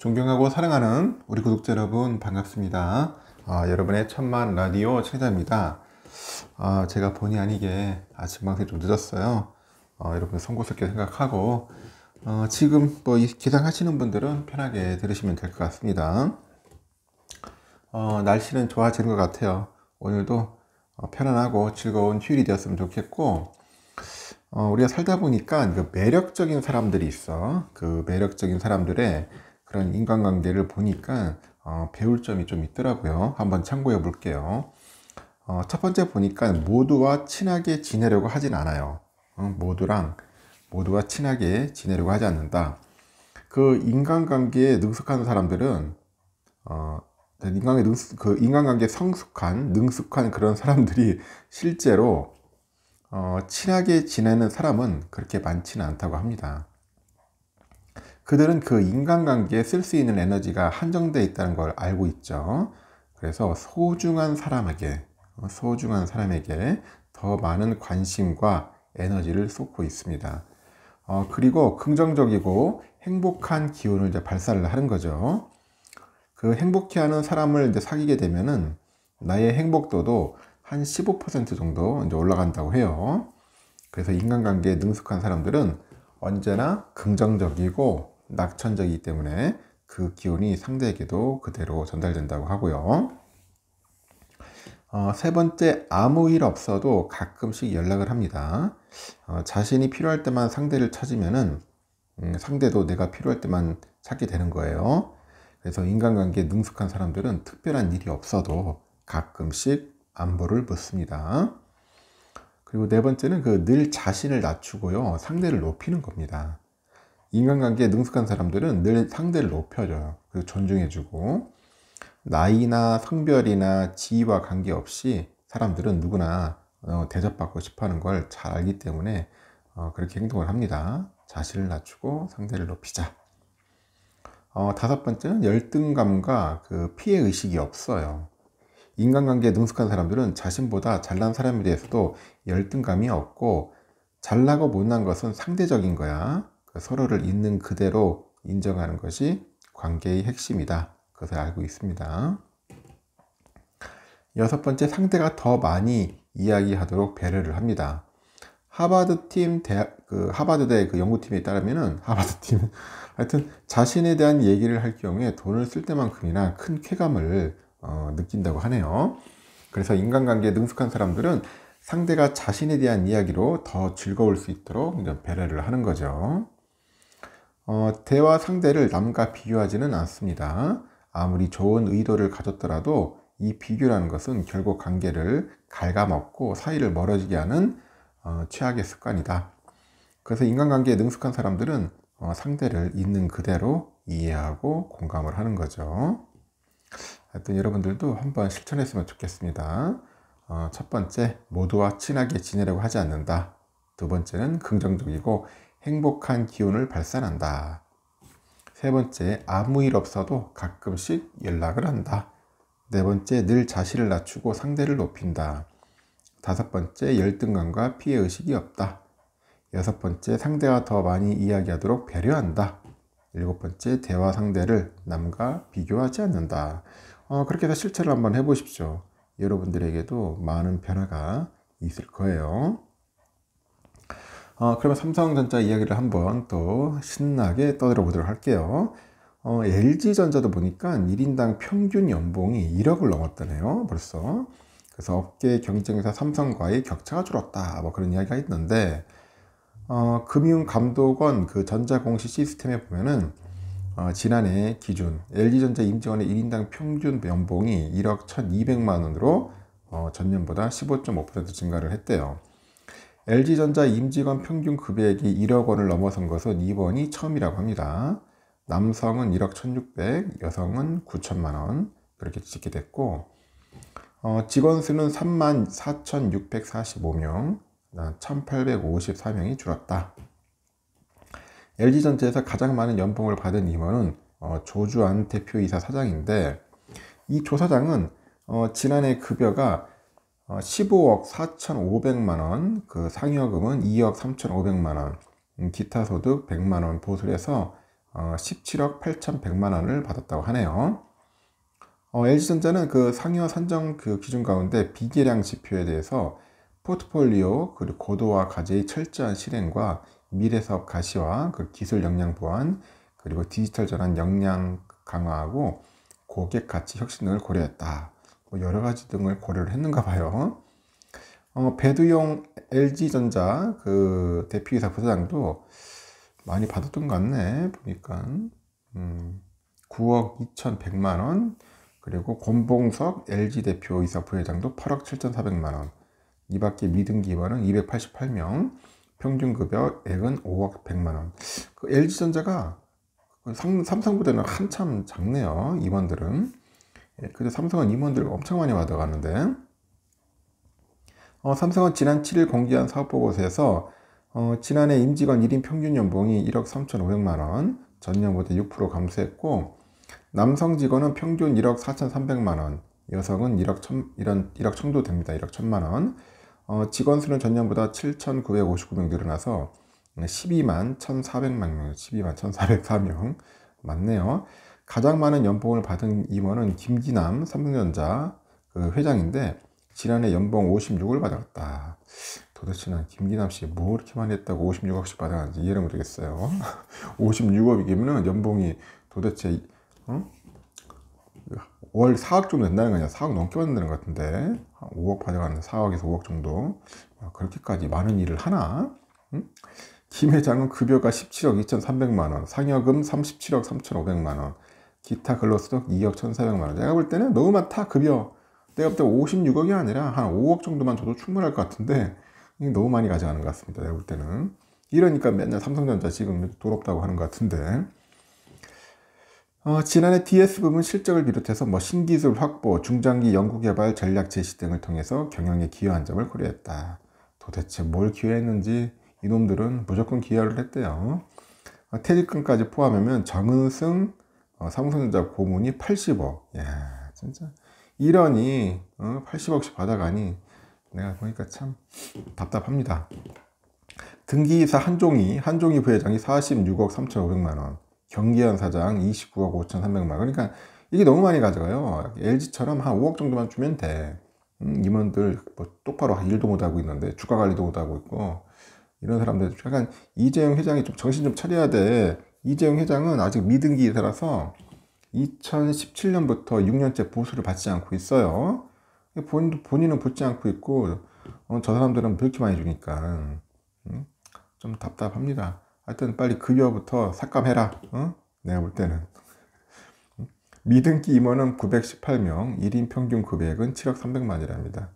존경하고 사랑하는 우리 구독자 여러분 반갑습니다. 아, 여러분의 천만 라디오 최자입니다. 아, 제가 본의 아니게 아침 방송이 좀 늦었어요. 어, 여러분 송구스럽게 생각하고 어, 지금 뭐 기상하시는 분들은 편하게 들으시면 될 것 같습니다. 어, 날씨는 좋아지는 것 같아요. 오늘도 어, 편안하고 즐거운 휴일이 되었으면 좋겠고 어, 우리가 살다 보니까 그 매력적인 사람들이 있어. 그 매력적인 사람들의 그런 인간관계를 보니까 어, 배울 점이 좀 있더라고요. 한번 참고해 볼게요. 어, 첫 번째 보니까 모두와 친하게 지내려고 하진 않아요. 어, 모두랑 모두와 친하게 지내려고 하지 않는다. 그 인간관계에 능숙한 사람들은 어, 그 인간의 능숙, 그 인간관계 성숙한 능숙한 그런 사람들이 실제로 어, 친하게 지내는 사람은 그렇게 많지는 않다고 합니다. 그들은 그 인간관계에 쓸 수 있는 에너지가 한정되어 있다는 걸 알고 있죠. 그래서 소중한 사람에게, 어, 소중한 사람에게 더 많은 관심과 에너지를 쏟고 있습니다. 어, 그리고 긍정적이고 행복한 기운을 이제 발사를 하는 거죠. 그 행복해하는 사람을 이제 사귀게 되면은 나의 행복도도 한 15% 정도 이제 올라간다고 해요. 그래서 인간관계에 능숙한 사람들은 언제나 긍정적이고 낙천적이기 때문에 그 기운이 상대에게도 그대로 전달된다고 하고요. 어, 세 번째, 아무 일 없어도 가끔씩 연락을 합니다. 어, 자신이 필요할 때만 상대를 찾으면은 음, 상대도 내가 필요할 때만 찾게 되는 거예요. 그래서 인간관계에 능숙한 사람들은 특별한 일이 없어도 가끔씩 안부를 묻습니다. 그리고 네 번째는 그 늘 자신을 낮추고요. 상대를 높이는 겁니다. 인간관계에 능숙한 사람들은 늘 상대를 높여줘요. 그리고 존중해주고 나이나 성별이나 지위와 관계없이 사람들은 누구나 어, 대접받고 싶어하는 걸 잘 알기 때문에 어, 그렇게 행동을 합니다. 자신을 낮추고 상대를 높이자. 어, 다섯 번째는 열등감과 그 피해 의식이 없어요. 인간관계에 능숙한 사람들은 자신보다 잘난 사람에 대해서도 열등감이 없고 잘나고 못난 것은 상대적인 거야. 그 서로를 있는 그대로 인정하는 것이 관계의 핵심이다. 그것을 알고 있습니다. 여섯 번째, 상대가 더 많이 이야기하도록 배려를 합니다. 하버드 팀, 대학, 그 하버드대 그 연구팀에 따르면은, 하버드 팀, 하여튼 자신에 대한 얘기를 할 경우에 돈을 쓸 때만큼이나 큰 쾌감을 어, 느낀다고 하네요. 그래서 인간관계에 능숙한 사람들은 상대가 자신에 대한 이야기로 더 즐거울 수 있도록 배려를 하는 거죠. 어, 대화 상대를 남과 비교하지는 않습니다. 아무리 좋은 의도를 가졌더라도 이 비교라는 것은 결국 관계를 갉아먹고 사이를 멀어지게 하는 어, 최악의 습관이다. 그래서 인간관계에 능숙한 사람들은 어, 상대를 있는 그대로 이해하고 공감을 하는 거죠. 하여튼 여러분들도 한번 실천했으면 좋겠습니다. 어, 첫 번째, 모두와 친하게 지내려고 하지 않는다. 두 번째는 긍정적이고 행복한 기운을 발산한다. 세 번째, 아무 일 없어도 가끔씩 연락을 한다. 네 번째, 늘 자신을 낮추고 상대를 높인다. 다섯 번째, 열등감과 피해의식이 없다. 여섯 번째, 상대와 더 많이 이야기하도록 배려한다. 일곱 번째, 대화 상대를 남과 비교하지 않는다. 어, 그렇게 해서 실체를 한번 해보십시오. 여러분들에게도 많은 변화가 있을 거예요. 어, 그러면 삼성전자 이야기를 한번 또 신나게 떠들어 보도록 할게요. 어, LG전자도 보니까 1인당 평균 연봉이 1억을 넘었다네요. 벌써. 그래서 업계 경쟁사 삼성과의 격차가 줄었다. 뭐 그런 이야기가 있는데, 어, 금융감독원 그 전자공시 시스템에 보면은 어, 지난해 기준 LG전자 임직원의 1인당 평균 연봉이 1억 1200만 원으로 어, 전년보다 15.5% 증가를 했대요. LG전자 임직원 평균 급여액이 1억 원을 넘어선 것은 이번이 처음이라고 합니다. 남성은 1억 1,600, 여성은 9천만 원 그렇게 찍게 됐고 어, 직원 수는 3만 4,645명, 1,854명이 줄었다. LG전체에서 가장 많은 연봉을 받은 임원은 어, 조주안 대표이사 사장인데 이 조 사장은 어, 지난해 급여가 15억 4,500만 원, 그 상여금은 2억 3,500만 원, 기타 소득 100만 원 보수를 해서 17억 어, 8,100만 원을 받았다고 하네요. 어, LG전자는 그 상여 선정그 기준 가운데 비계량 지표에 대해서 포트폴리오 그리고 고도화 과제의 철저한 실행과 미래사업 가시화, 그 기술 역량 보완, 그리고 디지털 전환 역량 강화하고 고객 가치 혁신 등을 고려했다. 뭐 여러 가지 등을 고려를 했는가 봐요. 어, 배두용 LG전자 그 대표이사 부사장도 많이 받았던 것 같네 보니까 음, 9억 2,100만 원 그리고 권봉석 LG 대표이사 부회장도 8억 7,400만 원 이밖에 미등기관은 288명 평균급여액은 5억 100만 원그 LG전자가 삼성보다는 한참 작네요 임원들은 예, 그래서 삼성은 임원들 엄청 많이 받아가는데 어, 삼성은 지난 7일 공개한 사업보고서에서 어, 지난해 임직원 1인 평균 연봉이 1억 3,500만원 전년보다 6% 감소했고 남성 직원은 평균 1억 4,300만원 여성은 1억, 천, 1억, 정도 됩니다. 1억 1천만원 어, 직원 수는 전년보다 7,959명 늘어나서 12만 1,400만 명, 12만 1,404명 맞네요. 가장 많은 연봉을 받은 임원은 김기남 삼성전자 그 회장인데 지난해 연봉 56을 받았다. 도대체 난 김기남 씨뭐 이렇게 많이 했다고 56억씩 받아는지 이해를 못하겠어요. 56억이면 연봉이 도대체 어? 월 4억 정도 된다는 거냐 4억 넘게 받는다는 것 같은데 5억 받아가는 4억에서 5억 정도 아, 그렇게까지 많은 일을 하나? 응? 김 회장은 급여가 17억 2,300만 원, 상여금 37억 3,500만 원, 기타 글로스득 2억 1,400만 원. 내가 볼 때는 너무 많다 급여. 내가 볼 때 56억이 아니라 한 5억 정도만 줘도 충분할 것 같은데 너무 많이 가져가는 것 같습니다. 내가 볼 때는 이러니까 맨날 삼성전자 지금 더럽다고 하는 것 같은데 어, 지난해 DS 부문 실적을 비롯해서 뭐 신기술 확보, 중장기 연구개발 전략 제시 등을 통해서 경영에 기여한 점을 고려했다. 도대체 뭘 기여했는지 이놈들은 무조건 기여를 했대요. 어, 퇴직금까지 포함하면 정은승, 어, 삼성전자 고문이 80억. 야 예, 진짜 1원이 어, 80억씩 받아가니 내가 보니까 참 답답합니다. 등기이사 한종희, 한종희 부회장이 46억 3,500만원, 경기현 사장 29억 5,300만원. 그러니까 이게 너무 많이 가져가요. LG처럼 한 5억 정도만 주면 돼. 음, 임원들 뭐 똑바로 일도 못하고 있는데, 주가 관리도 못하고 있고, 이런 사람들, 약간 이재용 회장이 좀 정신 좀 차려야 돼. 이재용 회장은 아직 미등기 이사라서 2017년부터 6년째 보수를 받지 않고 있어요. 본인, 본인은 받지 않고 있고, 어, 저 사람들은 그렇게 많이 주니까. 음? 좀 답답합니다. 하여튼 빨리 급여부터 그 삭감해라. 어? 내가 볼 때는. 미등기 임원은 918명, 1인 평균 금액은 7억 300만이랍니다.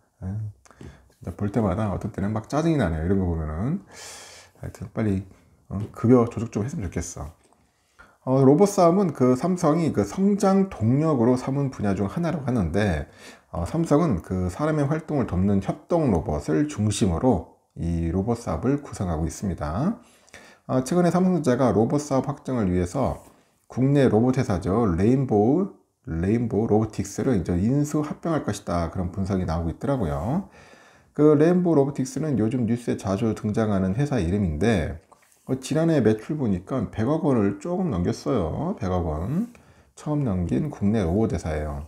볼 때마다 어떤 때는 막 짜증이 나네요. 이런 거 보면은. 하여튼 빨리 어, 급여 조직 좀 했으면 좋겠어. 어, 로봇 싸움은 그 삼성이 그 성장 동력으로 삼은 분야 중 하나라고 하는데 어, 삼성은 그 사람의 활동을 돕는 협동 로봇을 중심으로 이 로봇 사업을 구성하고 있습니다. 어, 최근에 삼성전자가 로봇 사업 확장을 위해서 국내 로봇 회사죠 레인보우 레인보우 로보틱스를 이제 인수 합병할 것이다 그런 분석이 나오고 있더라고요. 그 레인보우 로보틱스는 요즘 뉴스에 자주 등장하는 회사 이름인데 어, 지난해 매출 보니까 100억 원을 조금 넘겼어요. 100억 원. 처음 넘긴 국내 로봇대사예요.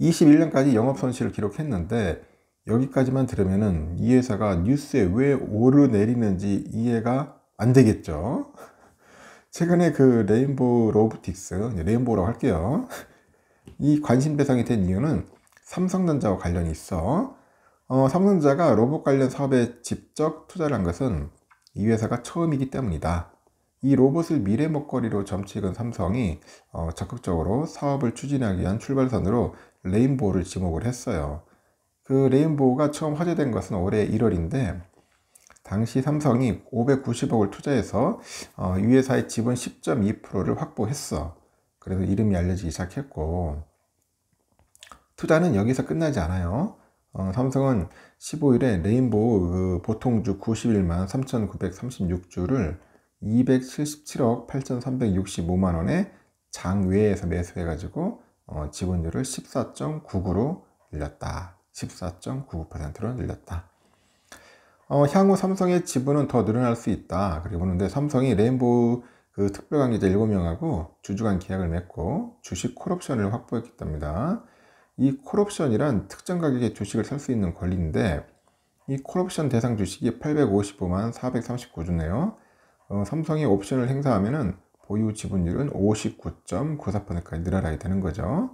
21년까지 영업 손실을 기록했는데 여기까지만 들으면이 회사가 뉴스에 왜 오르내리는지 이해가 안 되겠죠. 최근에 그 레인보우 로보틱스, 레인보우라고 할게요. 이 관심 대상이 된 이유는 삼성전자와 관련이 있어. 어, 삼성전자가 로봇 관련 사업에 직접 투자를 한 것은 이 회사가 처음이기 때문이다. 이 로봇을 미래 먹거리로 점찍은 삼성이 어, 적극적으로 사업을 추진하기 위한 출발선으로 레인보우를 지목을 했어요. 그 레인보우가 처음 화제된 것은 올해 1월인데 당시 삼성이 590억을 투자해서 어, 이 회사의 지분 10.2%를 확보했어. 그래서 이름이 알려지기 시작했고 투자는 여기서 끝나지 않아요. 어, 삼성은 15일에 레인보우 그 보통주 91만 3,936주를 277억 8,365만원에 장외에서 매수해가지고 어, 지분율을 14.99로 늘렸다. 14.99%로 늘렸다. 어, 향후 삼성의 지분은 더 늘어날 수 있다. 그리고 보는데 삼성이 레인보우 그 특별관계자 7명하고 주주간 계약을 맺고 주식 콜옵션을 확보했기 때문이다. 이 콜옵션이란 특정 가격의 주식을 살 수 있는 권리인데 이 콜옵션 대상 주식이 855만 439주네요. 어, 삼성이 옵션을 행사하면은 보유 지분율은 59.94%까지 늘어나게 되는 거죠.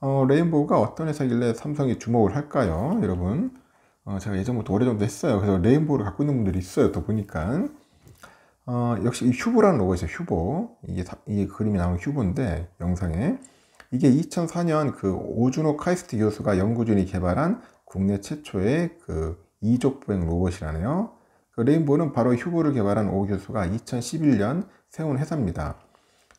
어, 레인보우가 어떤 회사길래 삼성이 주목을 할까요? 여러분 어, 제가 예전부터 오래전부터 했어요. 그래서 레인보우를 갖고 있는 분들이 있어요. 또 보니까 어, 역시 휴보라는 로고 있어요. 휴보 이게, 다, 이게 그림이 나온 휴보인데 영상에 이게 2004년 그 오준호 카이스트 교수가 연구진이 개발한 국내 최초의 그 이족보행 로봇이라네요. 그 레인보는 바로 휴보를 개발한 오 교수가 2011년 세운 회사입니다.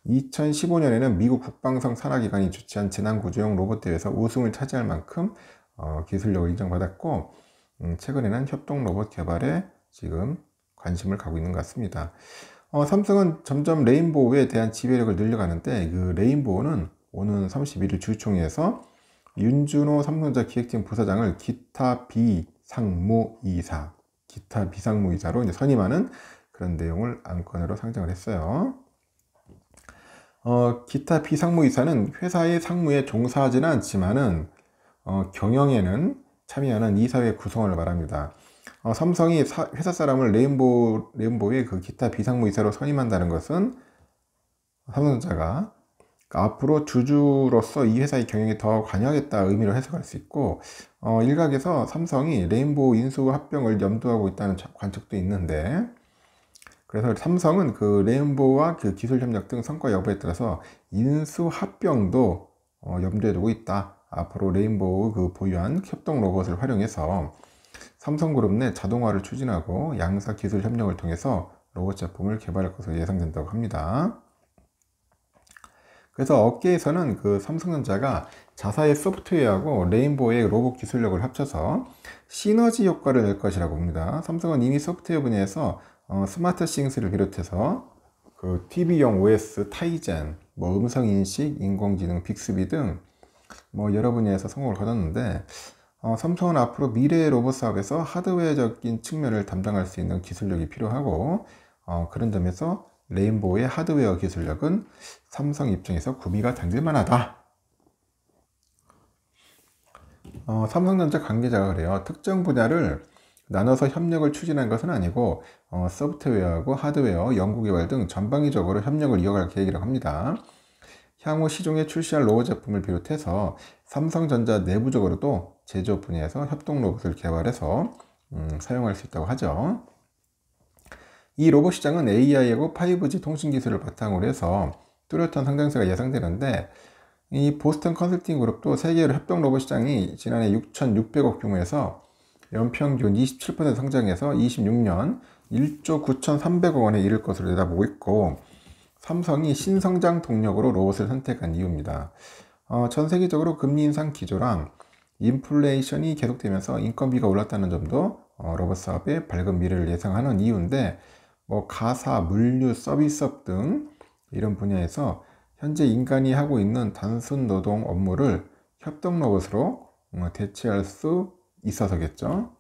2015년에는 미국 국방성 산하기관이 주최한 재난구조용 로봇 대회에서 우승을 차지할 만큼 어, 기술력을 인정받았고 음, 최근에는 협동 로봇 개발에 지금 관심을 가고 있는 것 같습니다. 어, 삼성은 점점 레인보우에 대한 지배력을 늘려가는데 그 레인보우는 오는 31일 주총에서 윤준호 삼성전자 기획팀 부사장을 기타 비상무이사, 기타 비상무이사로 이제 선임하는 그런 내용을 안건으로 상정을 했어요. 어, 기타 비상무이사는 회사의 상무에 종사하지는 않지만은 어, 경영에는 참여하는 이사회 구성을 말합니다. 어, 삼성이 사, 회사 사람을 레인보, 레인보의 그 기타 비상무이사로 선임한다는 것은 삼성전자가 그러니까 앞으로 주주로서 이 회사의 경영에 더 관여하겠다 의미로 해석할 수 있고 어, 일각에서 삼성이 레인보우 인수 합병을 염두하고 있다는 관측도 있는데 그래서 삼성은 그 레인보우와 그 기술 협력 등 성과 여부에 따라서 인수 합병도 어, 염두에 두고 있다. 앞으로 레인보우 그 보유한 협동 로봇을 활용해서 삼성그룹 내 자동화를 추진하고 양사 기술 협력을 통해서 로봇 제품을 개발할 것으로 예상된다고 합니다. 그래서 업계에서는 그 삼성전자가 자사의 소프트웨어하고 레인보우의 로봇 기술력을 합쳐서 시너지 효과를 낼 것이라고 봅니다. 삼성은 이미 소프트웨어 분야에서 어, 스마트 싱스를 비롯해서 그 TV용 OS, 타이젠, 뭐 음성인식, 인공지능, 빅스비 등 뭐 여러 분야에서 성공을 거뒀는데 어, 삼성은 앞으로 미래의 로봇 사업에서 하드웨어적인 측면을 담당할 수 있는 기술력이 필요하고 어, 그런 점에서 레인보우의 하드웨어 기술력은 삼성 입장에서 구미가 당길만하다. 어, 삼성전자 관계자가 그래요. 특정 분야를 나눠서 협력을 추진한 것은 아니고 어, 소프트웨어하고 하드웨어, 연구개발 등 전방위적으로 협력을 이어갈 계획이라고 합니다. 향후 시중에 출시할 로봇 제품을 비롯해서 삼성전자 내부적으로도 제조 분야에서 협동 로봇을 개발해서 음, 사용할 수 있다고 하죠. 이 로봇 시장은 AI하고 5G 통신 기술을 바탕으로 해서 뚜렷한 성장세가 예상되는데 이 보스턴 컨설팅 그룹도 세계로 협동 로봇 시장이 지난해 6,600억 규모에서 연평균 27% 성장해서 26년 1조 9,300억 원에 이를 것으로 내다보고 있고 삼성이 신성장 동력으로 로봇을 선택한 이유입니다. 어, 전 세계적으로 금리 인상 기조랑 인플레이션이 계속되면서 인건비가 올랐다는 점도 어, 로봇 사업의 밝은 미래를 예상하는 이유인데 뭐 가사, 물류, 서비스업 등 이런 분야에서 현재 인간이 하고 있는 단순 노동 업무를 협동 로봇으로 어, 대체할 수 있어서겠죠.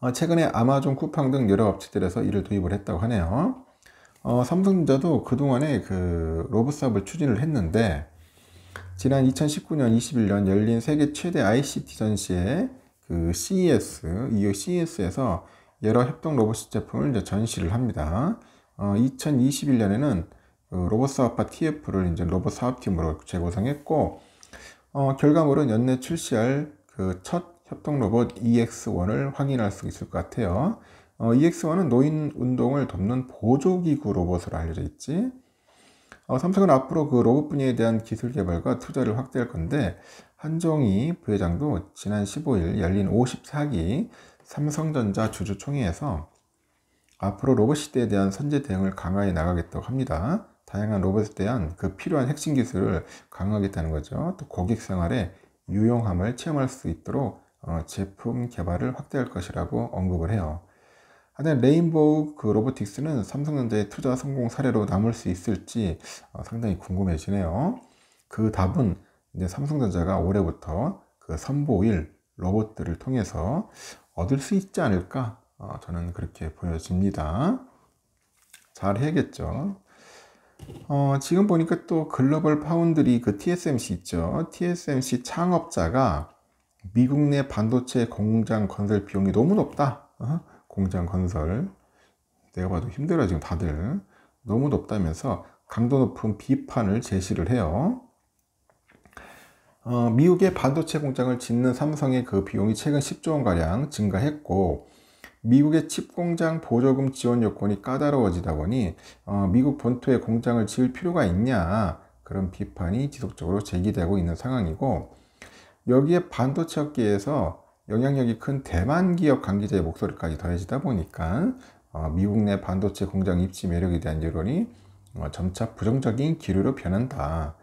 어, 최근에 아마존 쿠팡 등 여러 업체들에서 이를 도입을 했다고 하네요. 어, 삼성전자도 그동안에 그 로봇 사업을 추진을 했는데 지난 2019년 21년 열린 세계 최대 ICT 전시회 그 CES, 이후 CES에서 여러 협동 로봇 제품을 이제 전시를 합니다. 어, 2021년에는 그 로봇사업파 TF를 이제 로봇사업팀으로 재구성했고 어, 결과물은 연내 출시할 그 첫 협동 로봇 EX1을 확인할 수 있을 것 같아요. 어, EX1은 노인 운동을 돕는 보조기구 로봇으로 알려져 있지. 어, 삼성은 앞으로 그 로봇 분야에 대한 기술 개발과 투자를 확대할 건데 한종희 부회장도 지난 15일 열린 54기 삼성전자 주주총회에서 앞으로 로봇 시대에 대한 선제 대응을 강화해 나가겠다고 합니다. 다양한 로봇에 대한 그 필요한 핵심 기술을 강화하겠다는 거죠. 또 고객 생활에 유용함을 체험할 수 있도록 어, 제품 개발을 확대할 것이라고 언급을 해요. 하여튼 레인보우 그 로보틱스는 삼성전자의 투자 성공 사례로 남을 수 있을지 어, 상당히 궁금해지네요. 그 답은 이제 삼성전자가 올해부터 그 선보일 로봇들을 통해서 얻을 수 있지 않을까 어, 저는 그렇게 보여집니다. 잘 해야겠죠. 어, 지금 보니까 또 글로벌 파운드리 그 TSMC 있죠. TSMC 창업자가 미국 내 반도체 공장 건설 비용이 너무 높다. 어? 공장 건설. 내가 봐도 힘들어 지금 다들. 너무 높다면서 강도 높은 비판을 제시를 해요. 어, 미국의 반도체 공장을 짓는 삼성의 그 비용이 최근 10조 원가량 증가했고 미국의 칩 공장 보조금 지원 요건이 까다로워지다 보니 어, 미국 본토에 공장을 지을 필요가 있냐 그런 비판이 지속적으로 제기되고 있는 상황이고 여기에 반도체 업계에서 영향력이 큰 대만 기업 관계자의 목소리까지 더해지다 보니까 어, 미국 내 반도체 공장 입지 매력에 대한 여론이 어, 점차 부정적인 기류로 변한다.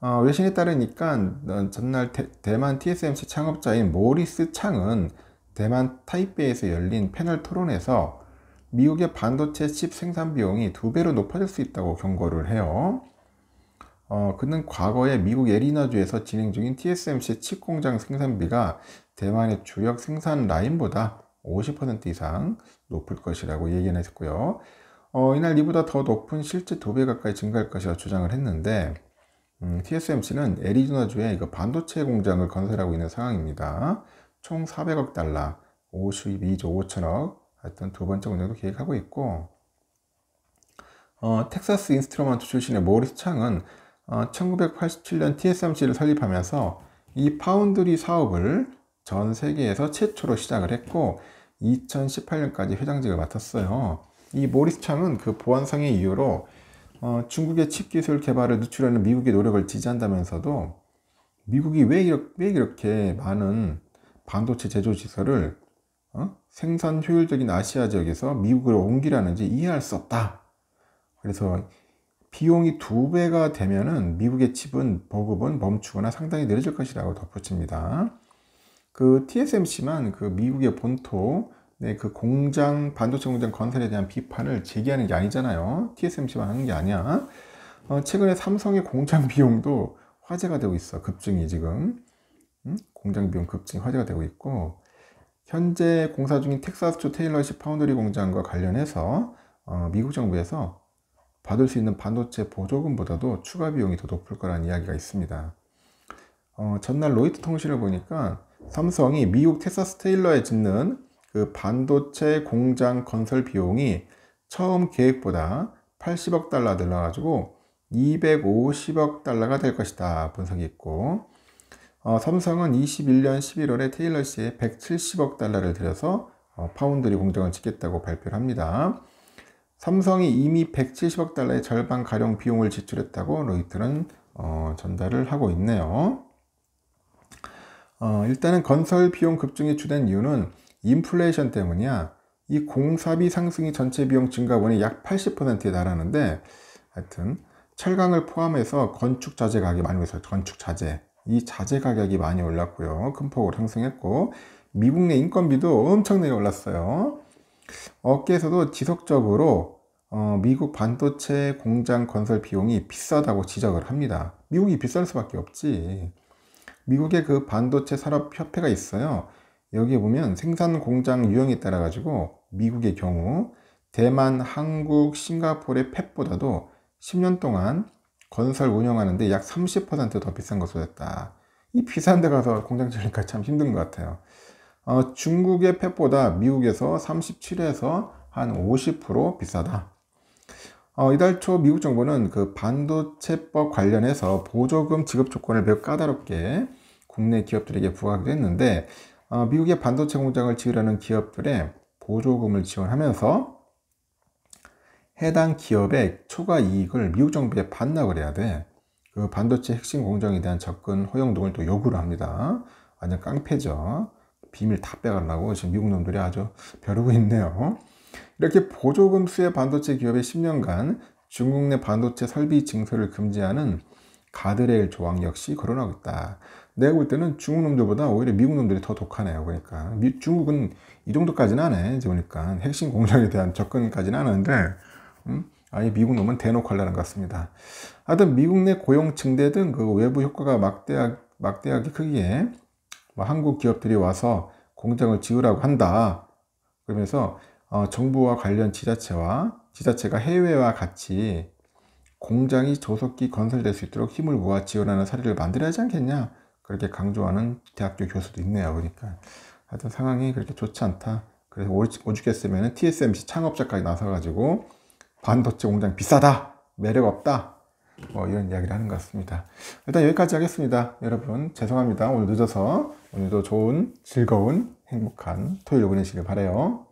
어, 외신에 따르니까 어, 전날 대, 만 TSMC 창업자인 모리스 창은 대만 타이베이에서 열린 패널 토론에서 미국의 반도체 칩 생산 비용이 두 배로 높아질 수 있다고 경고를 해요. 어, 그는 과거에 미국 예리나주에서 진행 중인 TSMC 칩 공장 생산비가 대만의 주력 생산 라인보다 50% 이상 높을 것이라고 얘기를 했고요. 어, 이날 이보다 더 높은 실제 두 배 가까이 증가할 것이라 주장을 했는데 음, TSMC는 애리조나주에 반도체 공장을 건설하고 있는 상황입니다. 총 400억 달러, 52조 5천억, 하여튼 두 번째 공장도 계획하고 있고, 어, 텍사스 인스트루먼트 출신의 모리스 창은 어, 1987년 TSMC를 설립하면서 이 파운드리 사업을 전 세계에서 최초로 시작을 했고 2018년까지 회장직을 맡았어요. 이 모리스 창은 그 보안상의 이유로 어, 중국의 칩 기술 개발을 늦추려는 미국의 노력을 지지한다면서도 미국이 왜 이렇게, 왜 이렇게 많은 반도체 제조 시설을 어? 생산 효율적인 아시아 지역에서 미국으로 옮기라는지 이해할 수 없다. 그래서 비용이 두 배가 되면은 미국의 칩은 보급은 멈추거나 상당히 내려질 것이라고 덧붙입니다. 그 TSMC만 그 미국의 본토 네, 그 공장, 반도체 공장 건설에 대한 비판을 제기하는 게 아니잖아요. TSMC만 하는 게 아니야. 어, 최근에 삼성의 공장 비용도 화제가 되고 있어. 급증이 지금. 음? 공장 비용 급증이 화제가 되고 있고, 현재 공사 중인 텍사스주 테일러시 파운드리 공장과 관련해서 어, 미국 정부에서 받을 수 있는 반도체 보조금보다도 추가 비용이 더 높을 거라는 이야기가 있습니다. 어, 전날 로이트 통신을 보니까 삼성이 미국 텍사스 테일러에 짓는 그 반도체 공장 건설 비용이 처음 계획보다 80억 달러 늘어가지고 나 250억 달러가 될 것이다 분석이 있고 어, 삼성은 21년 11월에 테일러 씨에 170억 달러를 들여서 어, 파운드리 공장을 짓겠다고 발표를 합니다. 삼성이 이미 170억 달러의 절반 가령 비용을 지출했다고 로이트는 어, 전달을 하고 있네요. 어, 일단은 건설 비용 급증이 주된 이유는 인플레이션 때문이야. 이 공사비 상승이 전체 비용 증가분의 약 80%에 달하는데 하여튼 철강을 포함해서 건축 자재 가격이 많이 올랐어요. 건축 자재. 이 자재 가격이 많이 올랐고요. 큰 폭으로 상승했고 미국 내 인건비도 엄청나게 올랐어요. 업계에서도 지속적으로 어, 미국 반도체 공장 건설 비용이 비싸다고 지적을 합니다. 미국이 비쌀 수밖에 없지. 미국의 그 반도체 산업 협회가 있어요. 여기에 보면 생산 공장 유형에 따라 가지고 미국의 경우 대만, 한국, 싱가포르의 펫보다도 10년 동안 건설 운영하는데 약 30%더 비싼 것으로 됐다. 이 비싼 데 가서 공장 지리니까참 힘든 것 같아요. 어, 중국의 펫보다 미국에서 37에서 한 50% 비싸다. 어, 이달 초 미국 정부는 그 반도체법 관련해서 보조금 지급 조건을 매우 까다롭게 국내 기업들에게 부과하기도 했는데 어, 미국의 반도체 공장을 지으려는 기업들의 보조금을 지원하면서 해당 기업의 초과 이익을 미국 정부에 반납을 해야 돼. 그 반도체 핵심 공정에 대한 접근 허용 등을 또 요구를 합니다. 완전 깡패죠. 비밀 다 빼가려고 지금 미국 놈들이 아주 벼르고 있네요. 이렇게 보조금 수혜 반도체 기업의 10년간 중국 내 반도체 설비 증설을 금지하는 가드레일 조항 역시 거론하고 있다. 내가 볼 때는 중국 놈들보다 오히려 미국 놈들이 더 독하네요. 그러니까 미, 중국은 이 정도까지는 안 해. 이제 보니까 핵심 공장에 대한 접근까지는 안 하는데 음? 아예 미국 놈은 대놓고 하려는 것 같습니다. 하여튼 미국 내 고용 증대 등 그 외부 효과가 막대하, 막대하기 크기에 뭐 한국 기업들이 와서 공장을 지으라고 한다. 그러면서 어, 정부와 관련 지자체와 지자체가 해외와 같이 공장이 조속히 건설될 수 있도록 힘을 모아 지원하는 사례를 만들어야 하지 않겠냐. 그렇게 강조하는 대학교 교수도 있네요. 그러니까 하여튼 상황이 그렇게 좋지 않다. 그래서 오죽했으면 TSMC 창업자까지 나서가지고 반도체 공장 비싸다, 매력 없다, 뭐 이런 이야기를 하는 것 같습니다. 일단 여기까지 하겠습니다. 여러분 죄송합니다. 오늘 늦어서 오늘도 좋은 즐거운 행복한 토요일 보내시길 바래요.